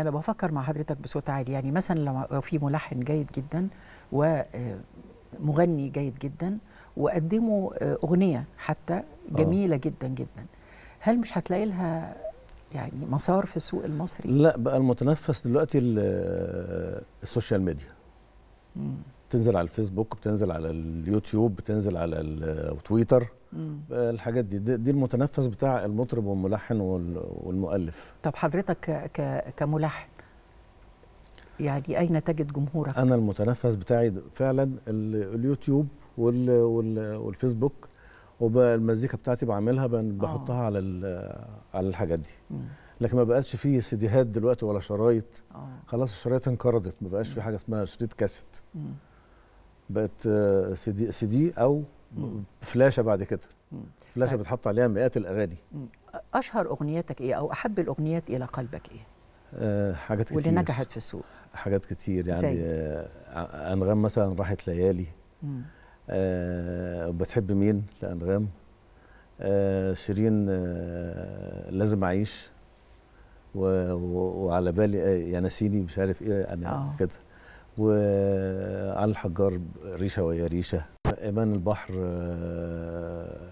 انا بفكر مع حضرتك بصوت عالي يعني مثلا لو في ملحن جيد جدا ومغني آه، جيد جدا وقدموا آه، اغنيه حتى آه. جميله أوه. جدا جدا هل مش هتلاقي لها يعني مسار في السوق المصري لا بقى المتنفس دلوقتي السوشيال ميديا مم. بتنزل على الفيسبوك بتنزل على اليوتيوب بتنزل على التويتر آه، آه، الحاجات دي دي المتنفس بتاع المطرب والملحن والمؤلف طب حضرتك كملحن يعني اين تجد جمهورك انا المتنفس بتاعي فعلا اليوتيوب والفيسبوك والمزيكا بتاعتي بعملها آه. بحطها على على الحاجات دي لكن ما بقاش فيه سيديهات دلوقتي ولا شرايط خلاص الشرايط انقرضت ما بقاش في حاجه اسمها شريط كاسيت بقت آه، سي دي سي دي او فلاشه بعد كده فلاشه طيب. بتحط عليها مئات الاغاني اشهر اغنياتك ايه او احب الاغنيات الى قلبك ايه آه، حاجات كتير واللي نجحت في السوق حاجات كتير يعني زي. آه، انغام مثلا راحت ليالي أه بتحب مين لانغام آه شيرين آه لازم اعيش و... و... وعلى بالي يا نسيني مش عارف ايه انا كده وعلى الحجار ريشه ويا ريشه ايمان البحر آه،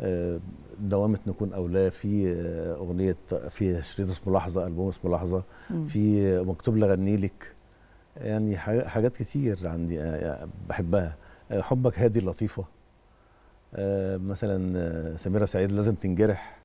آه، دوامة نكون أولى في آه، أغنية في شريط اسمه لحظة ألبوم اسمه لحظة في مكتوب لغني لك يعني حاجات كتير عندي بحبها حبك هادي لطيفة مثلا سميرة سعيد لازم تنجرح